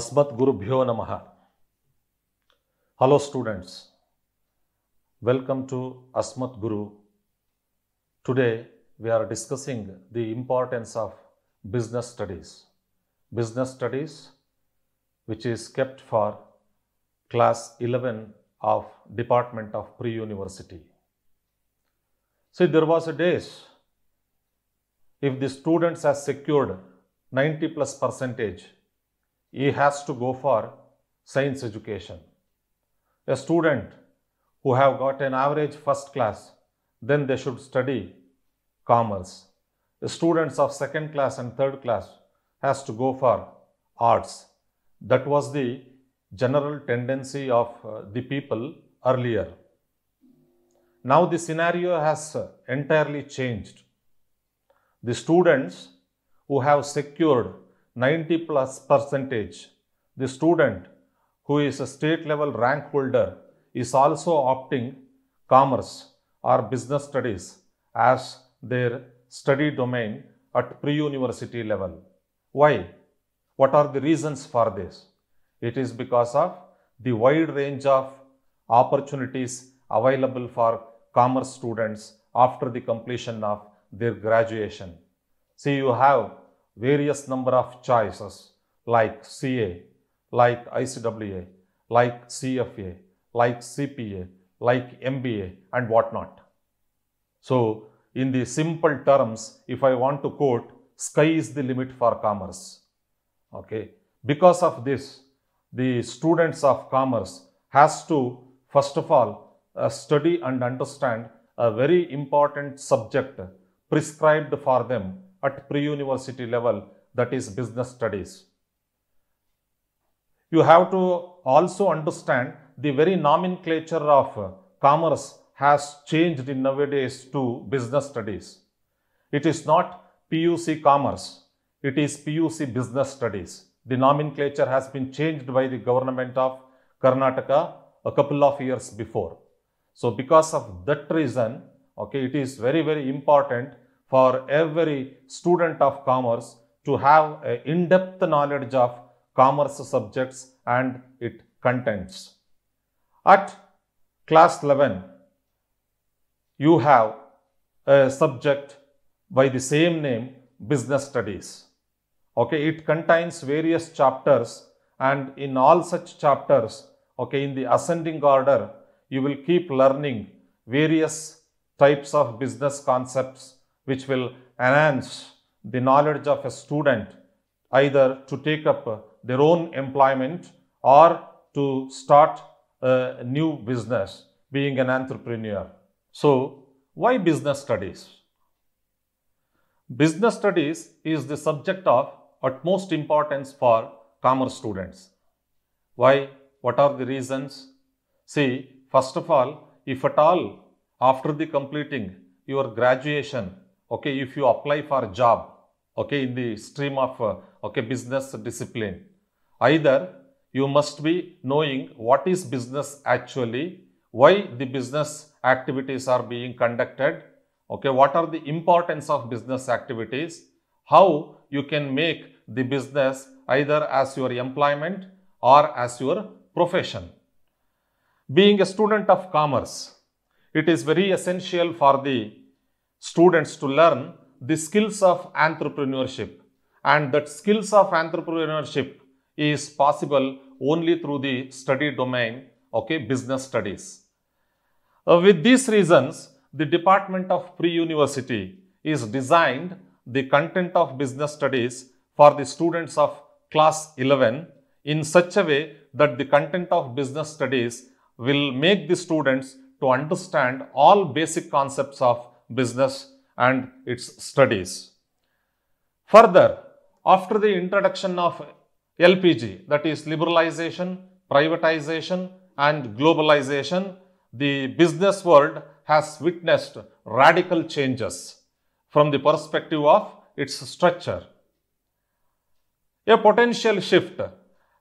Asbat Guru Bhyo Namaha. Hello students. Welcome to Asmat Guru. Today we are discussing the importance of business studies. Business studies which is kept for class 11 of Department of Pre-University. See there was a days if the students has secured 90 plus percentage he has to go for science education. A student who have got an average first class, then they should study commerce. The students of second class and third class has to go for arts. That was the general tendency of uh, the people earlier. Now the scenario has uh, entirely changed. The students who have secured 90 plus percentage. The student who is a state level rank holder is also opting commerce or business studies as their study domain at pre-university level. Why? What are the reasons for this? It is because of the wide range of opportunities available for commerce students after the completion of their graduation. See, you have various number of choices like CA, like ICWA, like CFA, like CPA, like MBA and whatnot. So, in the simple terms, if I want to quote, sky is the limit for commerce. Okay. Because of this, the students of commerce has to, first of all, uh, study and understand a very important subject prescribed for them at pre-university level, that is business studies. You have to also understand the very nomenclature of uh, commerce has changed in nowadays to business studies. It is not PUC commerce, it is PUC business studies. The nomenclature has been changed by the government of Karnataka a couple of years before. So because of that reason, okay, it is very, very important for every student of commerce to have in-depth knowledge of commerce subjects and its contents. At class 11, you have a subject by the same name, Business Studies. Okay, it contains various chapters and in all such chapters, okay, in the ascending order, you will keep learning various types of business concepts which will enhance the knowledge of a student either to take up uh, their own employment or to start a new business being an entrepreneur. So, why business studies? Business studies is the subject of utmost importance for commerce students. Why? What are the reasons? See, first of all, if at all after the completing your graduation okay if you apply for a job okay in the stream of uh, okay business discipline either you must be knowing what is business actually why the business activities are being conducted okay what are the importance of business activities how you can make the business either as your employment or as your profession being a student of commerce it is very essential for the students to learn the skills of entrepreneurship and that skills of entrepreneurship is possible only through the study domain okay business studies uh, with these reasons the department of pre-university is designed the content of business studies for the students of class 11 in such a way that the content of business studies will make the students to understand all basic concepts of business and its studies. Further, after the introduction of LPG, that is liberalization, privatization and globalization, the business world has witnessed radical changes from the perspective of its structure. A potential shift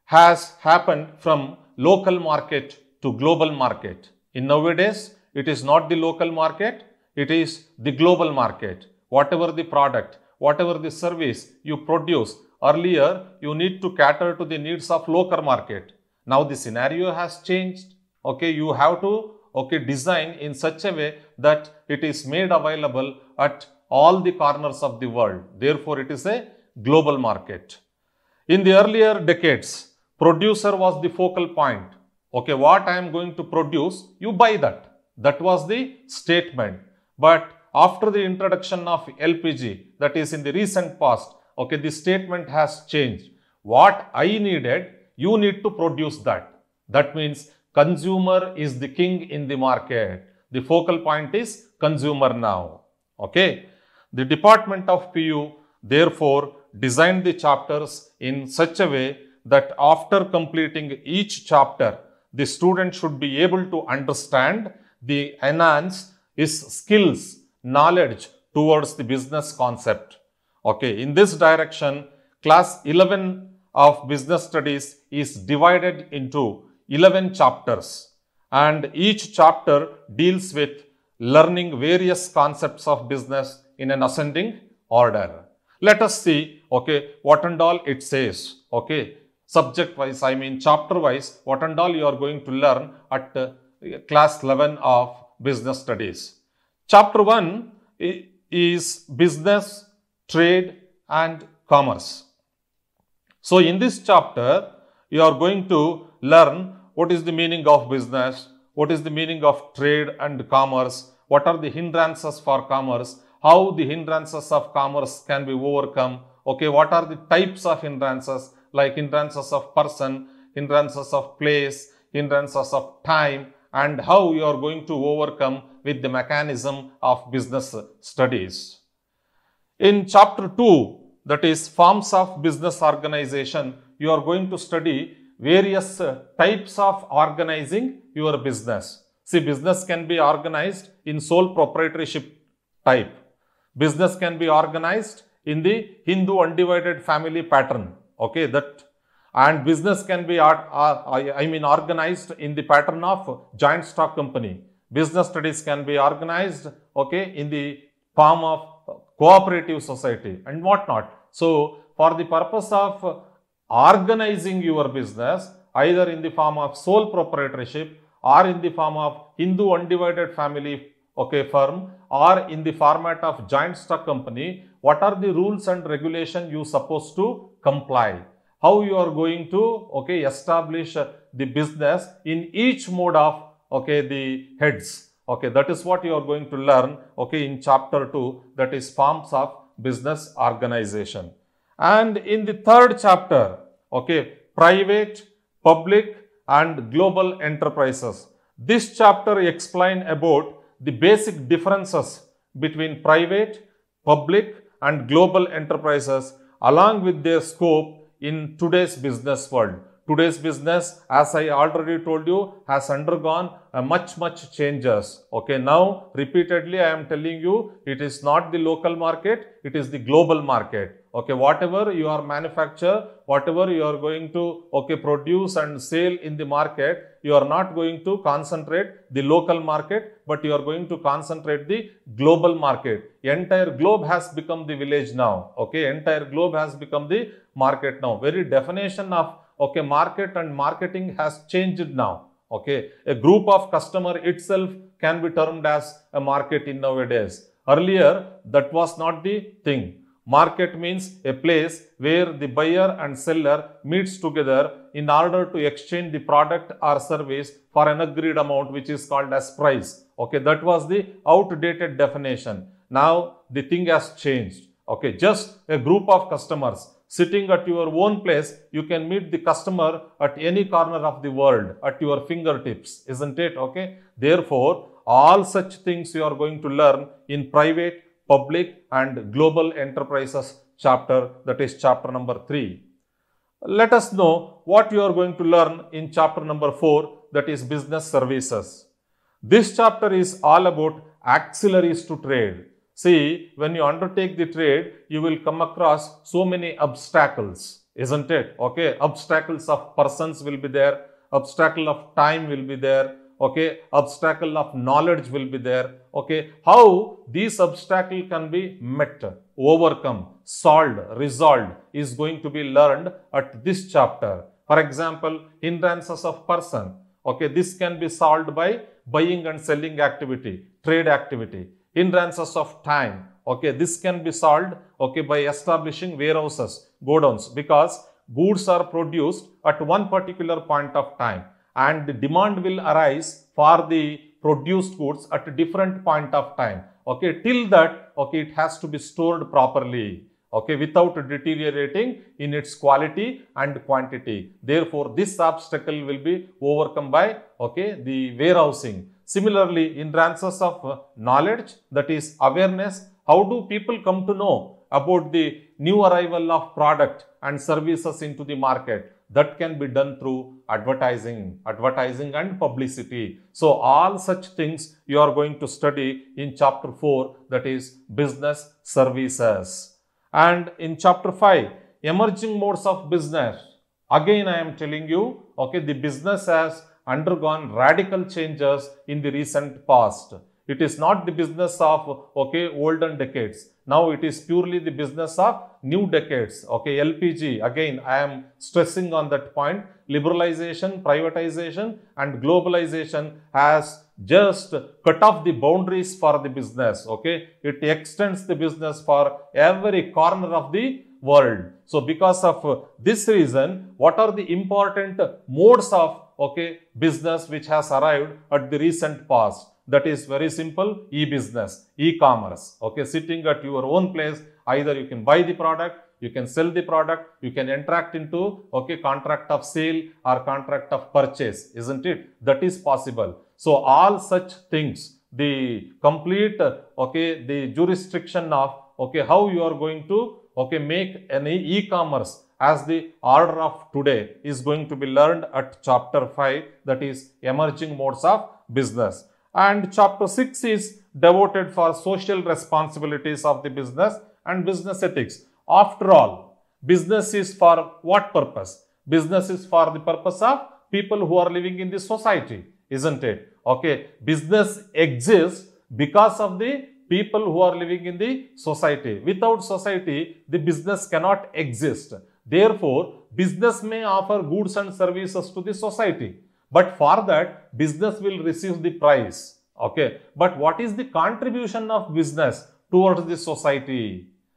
has happened from local market to global market. In nowadays, it is not the local market, it is the global market. Whatever the product, whatever the service you produce, earlier you need to cater to the needs of local market. Now the scenario has changed. Okay, you have to okay design in such a way that it is made available at all the corners of the world. Therefore, it is a global market. In the earlier decades, producer was the focal point. Okay, what I am going to produce, you buy that. That was the statement. But after the introduction of LPG, that is in the recent past, okay, the statement has changed. What I needed, you need to produce that. That means consumer is the king in the market. The focal point is consumer now. Okay. The Department of PU therefore designed the chapters in such a way that after completing each chapter, the student should be able to understand the enhance is skills, knowledge towards the business concept. Okay, in this direction, class 11 of business studies is divided into 11 chapters and each chapter deals with learning various concepts of business in an ascending order. Let us see, okay, what and all it says, okay, subject wise, I mean chapter wise, what and all you are going to learn at uh, class 11 of Business Studies. Chapter 1 is Business, Trade and Commerce. So in this chapter, you are going to learn what is the meaning of business, what is the meaning of trade and commerce, what are the hindrances for commerce, how the hindrances of commerce can be overcome, okay, what are the types of hindrances like hindrances of person, hindrances of place, hindrances of time, and how you are going to overcome with the mechanism of business studies. In chapter 2, that is forms of business organization, you are going to study various types of organizing your business. See, business can be organized in sole proprietorship type. Business can be organized in the Hindu undivided family pattern. Okay, that and business can be uh, I mean organized in the pattern of joint stock company. Business studies can be organized okay in the form of cooperative society and whatnot. So for the purpose of organizing your business either in the form of sole proprietorship or in the form of Hindu undivided family okay firm or in the format of joint stock company what are the rules and regulation you supposed to comply how you are going to okay establish uh, the business in each mode of okay the heads okay that is what you are going to learn okay in chapter 2 that is forms of business organization and in the third chapter okay private public and global enterprises this chapter explain about the basic differences between private public and global enterprises along with their scope in today's business world. Today's business, as I already told you, has undergone uh, much, much changes. Okay, now repeatedly I am telling you, it is not the local market, it is the global market okay whatever you are manufacture whatever you are going to okay produce and sell in the market you are not going to concentrate the local market, but you are going to concentrate the global market. Entire globe has become the village now. Okay, entire globe has become the market now. Very definition of okay market and marketing has changed now. Okay, a group of customer itself can be termed as a market in nowadays. Earlier, that was not the thing Market means a place where the buyer and seller meets together in order to exchange the product or service for an agreed amount which is called as price. Okay, that was the outdated definition. Now the thing has changed. Okay, just a group of customers sitting at your own place, you can meet the customer at any corner of the world at your fingertips, isn't it? Okay, therefore, all such things you are going to learn in private Public and Global Enterprises chapter, that is chapter number 3. Let us know what you are going to learn in chapter number 4, that is Business Services. This chapter is all about auxiliaries to trade. See, when you undertake the trade, you will come across so many obstacles, isn't it? Okay, obstacles of persons will be there, obstacle of time will be there, okay obstacle of knowledge will be there okay how these obstacle can be met overcome solved resolved is going to be learned at this chapter for example hindrances of person okay this can be solved by buying and selling activity trade activity hindrances of time okay this can be solved okay by establishing warehouses godowns because goods are produced at one particular point of time and the demand will arise for the produced goods at a different point of time. Okay, till that, okay, it has to be stored properly okay without deteriorating in its quality and quantity therefore this obstacle will be overcome by okay the warehousing similarly in transfers of uh, knowledge that is awareness how do people come to know about the new arrival of product and services into the market that can be done through advertising, advertising and publicity. So all such things you are going to study in chapter 4 that is business services. And in chapter 5 emerging modes of business. Again I am telling you okay the business has undergone radical changes in the recent past. It is not the business of okay olden decades. Now it is purely the business of new decades. Okay, LPG, again, I am stressing on that point. Liberalization, privatization, and globalization has just cut off the boundaries for the business. Okay, it extends the business for every corner of the world. So, because of this reason, what are the important modes of okay business which has arrived at the recent past? That is very simple e-business, e-commerce. Okay, sitting at your own place either you can buy the product you can sell the product you can interact into okay contract of sale or contract of purchase isn't it that is possible so all such things the complete okay the jurisdiction of okay how you are going to okay make an e-commerce as the order of today is going to be learned at chapter 5 that is emerging modes of business and chapter 6 is devoted for social responsibilities of the business and business ethics. After all, business is for what purpose? Business is for the purpose of people who are living in the society, isn't it? Okay, business exists because of the people who are living in the society. Without society, the business cannot exist. Therefore, business may offer goods and services to the society. But for that, business will receive the price. Okay. But what is the contribution of business towards the society?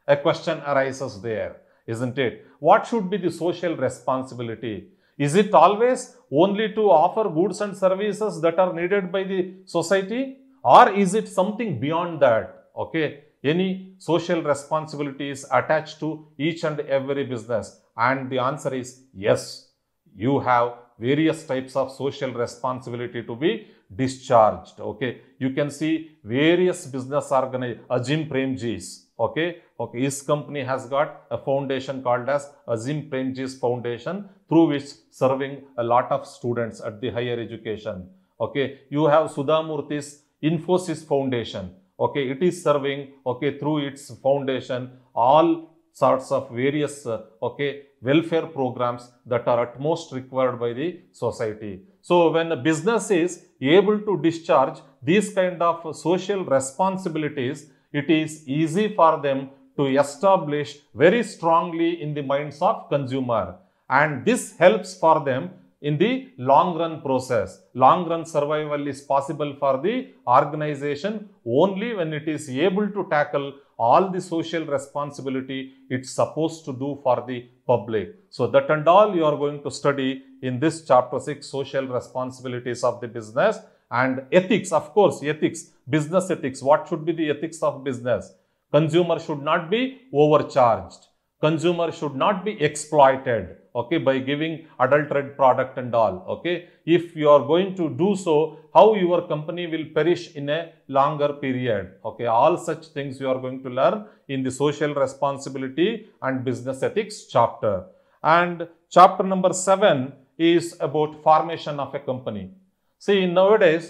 A question arises there, isn't it? What should be the social responsibility? Is it always only to offer goods and services that are needed by the society? Or is it something beyond that? Okay, any social responsibility is attached to each and every business? And the answer is yes. You have various types of social responsibility to be discharged. Okay, you can see various business organizations, Ajim Premji's, okay okay this company has got a foundation called as azim premji's foundation through which serving a lot of students at the higher education okay you have sudhamurti's infosys foundation okay it is serving okay through its foundation all sorts of various uh, okay welfare programs that are at most required by the society so when a business is able to discharge these kind of social responsibilities it is easy for them to establish very strongly in the minds of consumer. And this helps for them in the long run process. Long run survival is possible for the organization only when it is able to tackle all the social responsibility it's supposed to do for the public. So that and all you are going to study in this chapter 6 social responsibilities of the business and ethics, of course, ethics, business ethics. What should be the ethics of business? Consumer should not be overcharged. Consumer should not be exploited, okay, by giving adulterated product and all, okay. If you are going to do so, how your company will perish in a longer period, okay. All such things you are going to learn in the social responsibility and business ethics chapter. And chapter number seven is about formation of a company See, nowadays,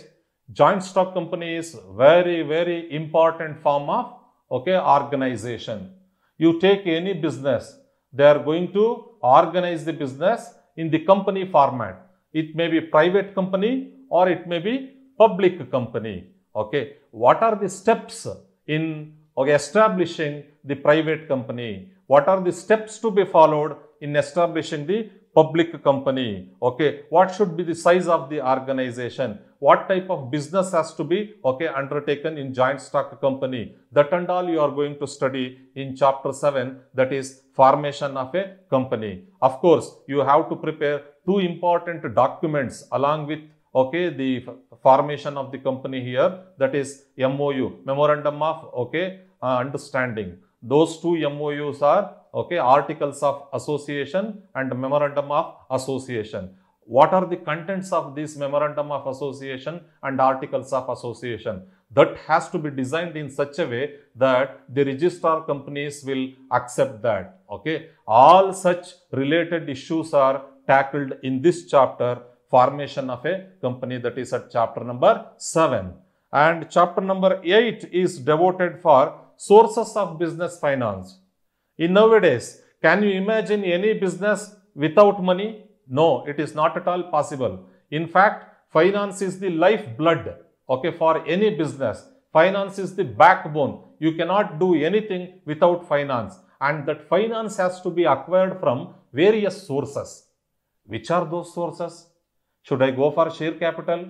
joint stock company is very, very important form of okay, organization. You take any business, they are going to organize the business in the company format. It may be private company or it may be public company. Okay, what are the steps in okay, establishing the private company? What are the steps to be followed in establishing the public company, okay, what should be the size of the organization, what type of business has to be, okay, undertaken in joint stock company. That and all you are going to study in chapter 7, that is formation of a company. Of course, you have to prepare two important documents along with okay the formation of the company here that is mou memorandum of okay uh, understanding those two mous are okay, articles of association and memorandum of association. What are the contents of this memorandum of association and articles of association? That has to be designed in such a way that the registrar companies will accept that. Okay, all such related issues are tackled in this chapter formation of a company that is at chapter number 7 and chapter number 8 is devoted for sources of business finance in nowadays, can you imagine any business without money? No, it is not at all possible. In fact, finance is the lifeblood okay, for any business. Finance is the backbone. You cannot do anything without finance. And that finance has to be acquired from various sources. Which are those sources? Should I go for share capital?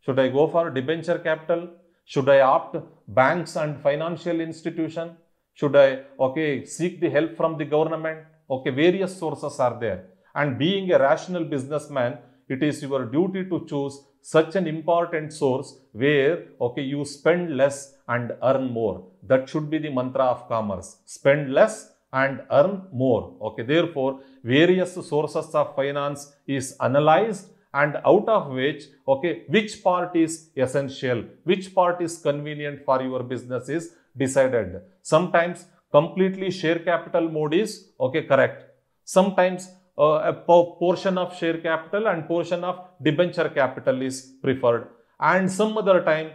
Should I go for debenture capital? Should I opt banks and financial institution? should I, okay, seek the help from the government? Okay, various sources are there. And being a rational businessman, it is your duty to choose such an important source where, okay, you spend less and earn more. That should be the mantra of commerce. Spend less and earn more. Okay, therefore, various sources of finance is analyzed and out of which okay which part is essential which part is convenient for your business is decided. Sometimes completely share capital mode is okay, correct. Sometimes uh, a portion of share capital and portion of debenture capital is preferred. And some other time,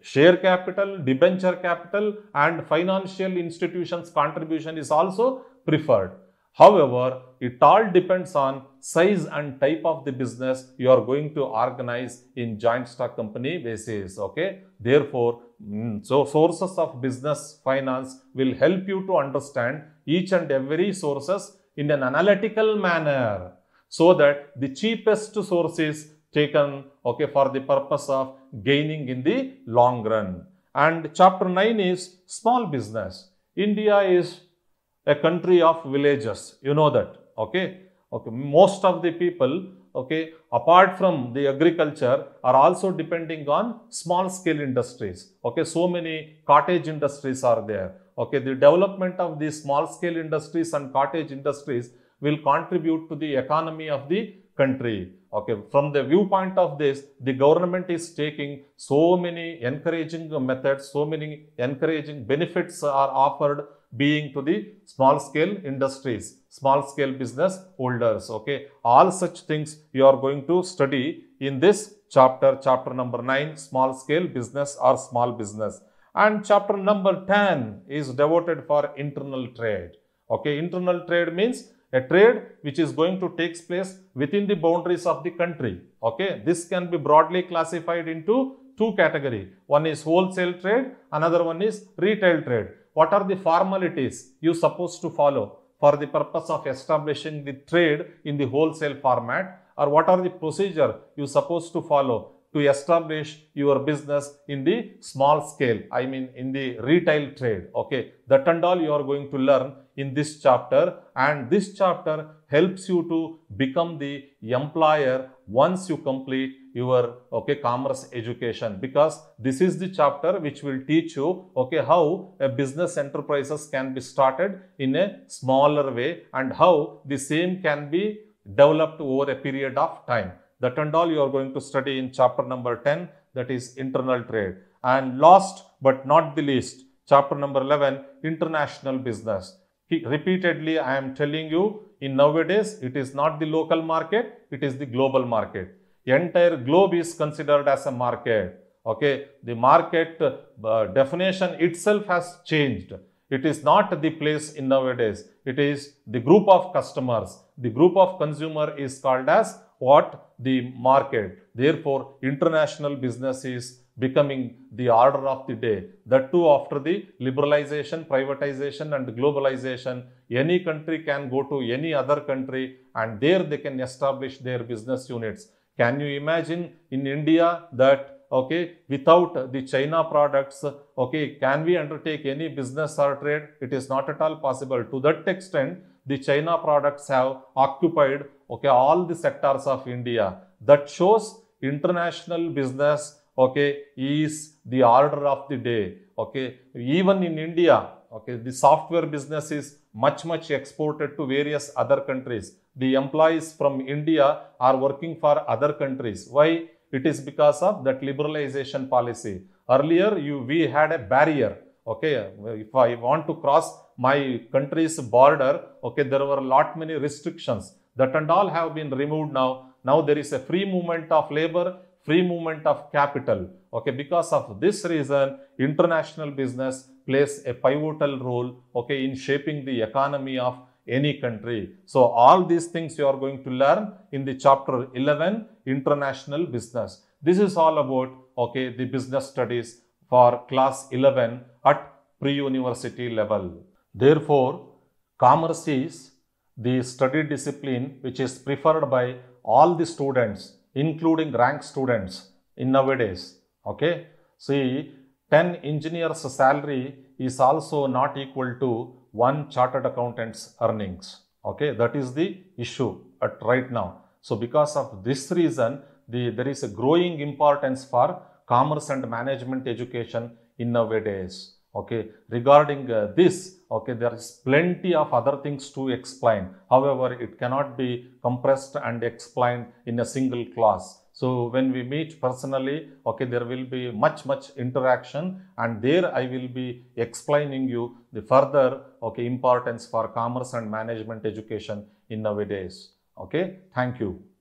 share capital, debenture capital and financial institutions contribution is also preferred. However, it all depends on size and type of the business you are going to organize in joint stock company basis. Okay. Therefore, mm, so sources of business finance will help you to understand each and every sources in an analytical manner so that the cheapest source is taken okay for the purpose of gaining in the long run and chapter 9 is small business india is a country of villagers. You know that, okay? Okay, most of the people, okay, apart from the agriculture, are also depending on small-scale industries. Okay, so many cottage industries are there. Okay, the development of these small-scale industries and cottage industries will contribute to the economy of the country. Okay, from the viewpoint of this, the government is taking so many encouraging methods, so many encouraging benefits are offered being to the small scale industries, small scale business holders. Okay, all such things you are going to study in this chapter, chapter number 9, small scale business or small business. And chapter number 10 is devoted for internal trade. Okay, internal trade means a trade which is going to takes place within the boundaries of the country. Okay, this can be broadly classified into two category. One is wholesale trade, another one is retail trade what are the formalities you supposed to follow for the purpose of establishing the trade in the wholesale format or what are the procedure you supposed to follow to establish your business in the small scale i mean in the retail trade okay that and all you are going to learn in this chapter and this chapter helps you to become the employer once you complete your okay commerce education because this is the chapter which will teach you okay how a business enterprises can be started in a smaller way and how the same can be developed over a period of time that and all you are going to study in chapter number 10 that is internal trade and last but not the least chapter number 11 international business he, repeatedly i am telling you in nowadays it is not the local market it is the global market entire globe is considered as a market okay the market uh, definition itself has changed it is not the place in nowadays it is the group of customers the group of consumer is called as what the market therefore international business is becoming the order of the day that too after the liberalization privatization and globalization any country can go to any other country and there they can establish their business units can you imagine in India that okay without the China products okay can we undertake any business or trade? It is not at all possible. To that extent the China products have occupied okay all the sectors of India. That shows international business okay is the order of the day okay even in India okay the software business is much much exported to various other countries the employees from India are working for other countries. Why? It is because of that liberalization policy. Earlier, you, we had a barrier. Okay, if I want to cross my country's border, okay, there were a lot many restrictions. That and all have been removed now. Now there is a free movement of labor, free movement of capital. Okay, because of this reason, international business plays a pivotal role, okay, in shaping the economy of any country. So, all these things you are going to learn in the chapter 11, International Business. This is all about, okay, the business studies for class 11 at pre-university level. Therefore, commerce is the study discipline which is preferred by all the students, including rank students in nowadays, okay. See, 10 engineer's salary is also not equal to one chartered accountant's earnings. Okay, that is the issue at right now. So because of this reason, the, there is a growing importance for commerce and management education in nowadays. Okay, regarding uh, this, okay, there is plenty of other things to explain. However, it cannot be compressed and explained in a single class. So when we meet personally, okay, there will be much, much interaction and there I will be explaining you the further okay importance for commerce and management education in nowadays okay thank you